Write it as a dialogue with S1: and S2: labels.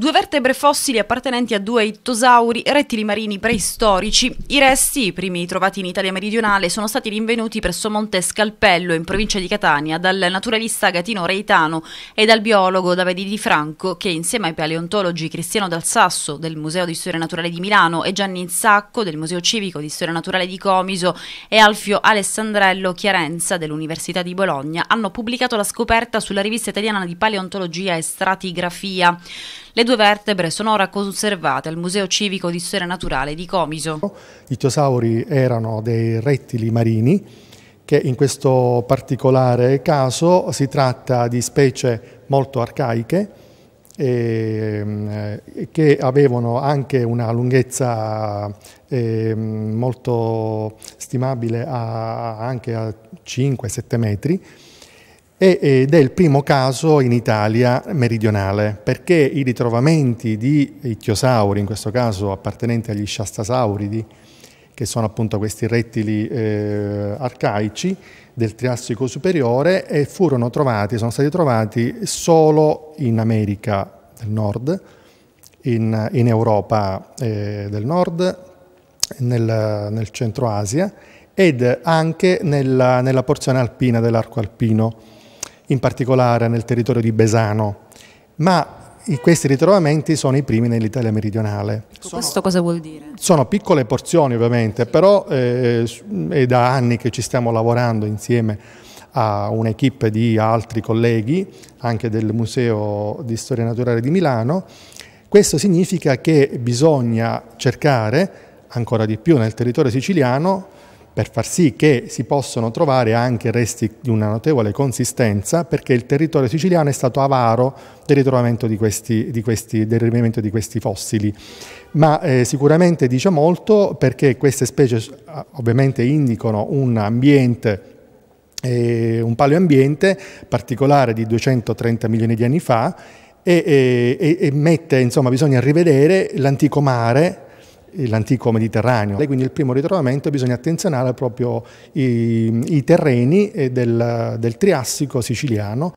S1: due vertebre fossili appartenenti a due ittosauri, rettili marini preistorici. I resti, i primi trovati in Italia meridionale, sono stati rinvenuti presso Monte Scalpello, in provincia di Catania, dal naturalista Gatino Reitano e dal biologo Davide Di Franco, che insieme ai paleontologi Cristiano Dal Sasso del Museo di Storia Naturale di Milano e Gianni Insacco del Museo Civico di Storia Naturale di Comiso e Alfio Alessandrello Chiarenza dell'Università di Bologna hanno pubblicato la scoperta sulla rivista italiana di paleontologia e stratigrafia. Le due vertebre sono ora conservate al Museo Civico di Storia Naturale di Comiso.
S2: I chiosauri erano dei rettili marini che in questo particolare caso si tratta di specie molto arcaiche e, ehm, eh, che avevano anche una lunghezza ehm, molto stimabile a, anche a 5-7 metri ed è il primo caso in Italia meridionale, perché i ritrovamenti di ichiosauri, in questo caso appartenenti agli sciastasauridi, che sono appunto questi rettili eh, arcaici del Triassico superiore, e furono trovati, sono stati trovati solo in America del Nord, in, in Europa eh, del Nord, nel, nel, Centro Asia ed anche nella, nella porzione alpina dell'arco alpino in particolare nel territorio di Besano, ma questi ritrovamenti sono i primi nell'Italia meridionale.
S1: Sono, questo cosa vuol dire?
S2: Sono piccole porzioni ovviamente, però eh, è da anni che ci stiamo lavorando insieme a un'equipe di altri colleghi, anche del Museo di Storia Naturale di Milano. Questo significa che bisogna cercare, ancora di più nel territorio siciliano, per far sì che si possano trovare anche resti di una notevole consistenza perché il territorio siciliano è stato avaro del ritrovamento di questi, di questi, ritrovamento di questi fossili. Ma eh, sicuramente dice molto perché queste specie ovviamente indicano un ambiente eh, un paleoambiente particolare di 230 milioni di anni fa e, e, e mette, insomma, bisogna rivedere l'antico mare eh, l'antico Mediterraneo. E quindi il primo ritrovamento bisogna attenzionare proprio i, i terreni eh, del, del Triassico siciliano.